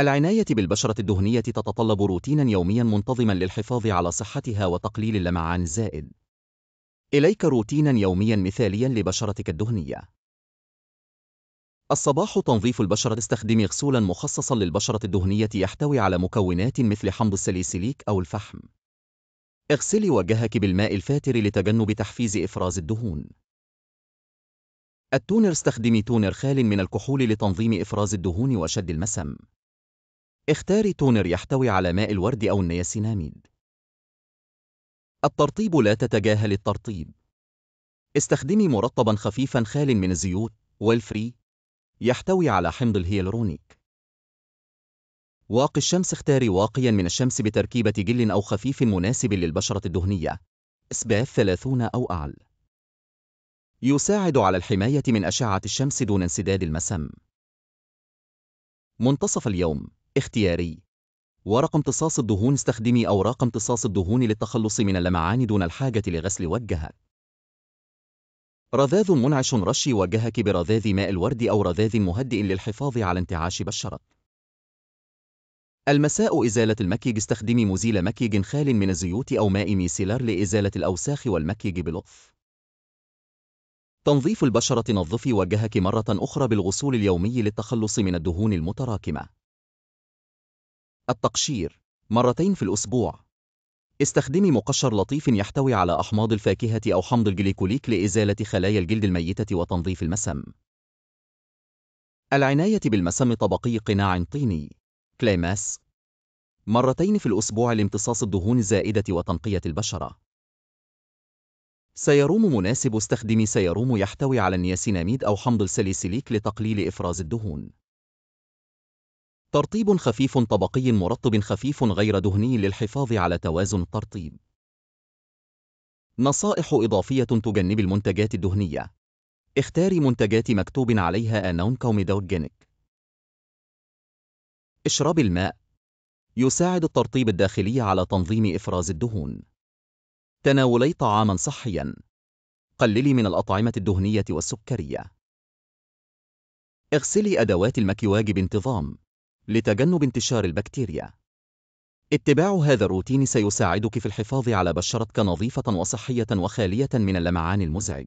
العناية بالبشرة الدهنية تتطلب روتينا يوميا منتظما للحفاظ على صحتها وتقليل اللمعان الزائد. إليك روتينا يوميا مثاليا لبشرتك الدهنية. الصباح تنظيف البشرة استخدمي غسولا مخصصا للبشرة الدهنية يحتوي على مكونات مثل حمض السليسيليك أو الفحم. اغسلي وجهك بالماء الفاتر لتجنب تحفيز إفراز الدهون. التونر استخدمي تونر خال من الكحول لتنظيم إفراز الدهون وشد المسام. اختاري تونر يحتوي على ماء الورد أو النياسيناميد. الترطيب لا تتجاهل الترطيب. استخدمي مرطبا خفيفا خال من الزيوت والفري يحتوي على حمض الهيالورونيك. واقي الشمس اختاري واقيا من الشمس بتركيبة جل أو خفيف مناسب للبشرة الدهنية إسباف 30 أو أعلى يساعد على الحماية من أشعة الشمس دون انسداد المسام منتصف اليوم اختياري ورق امتصاص الدهون استخدمي أوراق امتصاص الدهون للتخلص من اللمعان دون الحاجة لغسل وجهك رذاذ منعش رشي وجهك برذاذ ماء الورد أو رذاذ مهدئ للحفاظ على انتعاش بشرة المساء إزالة المكيج استخدمي مزيل مكيج خال من الزيوت أو ماء ميسيلر لإزالة الأوساخ والمكيج بلطف تنظيف البشرة نظفي وجهك مرة أخرى بالغسول اليومي للتخلص من الدهون المتراكمة التقشير مرتين في الأسبوع استخدمي مقشر لطيف يحتوي على أحماض الفاكهة أو حمض الجليكوليك لإزالة خلايا الجلد الميتة وتنظيف المسام. العناية بالمسام طبقي قناع طيني كليماس مرتين في الأسبوع لامتصاص الدهون الزائدة وتنقية البشرة. سيروم مناسب استخدمي سيروم يحتوي على النياسيناميد أو حمض السليسيليك لتقليل إفراز الدهون. ترطيب خفيف طبقي مرطب خفيف غير دهني للحفاظ على توازن الترطيب. نصائح إضافية تجنب المنتجات الدهنية. اختاري منتجات مكتوب عليها أنون كوميدوجينيك. اشرب الماء. يساعد الترطيب الداخلي على تنظيم إفراز الدهون. تناولي طعاما صحيا. قللي من الأطعمة الدهنية والسكرية. اغسلي أدوات المكواج بانتظام. لتجنب انتشار البكتيريا. اتباع هذا الروتين سيساعدك في الحفاظ على بشرتك نظيفة وصحية وخالية من اللمعان المزعج.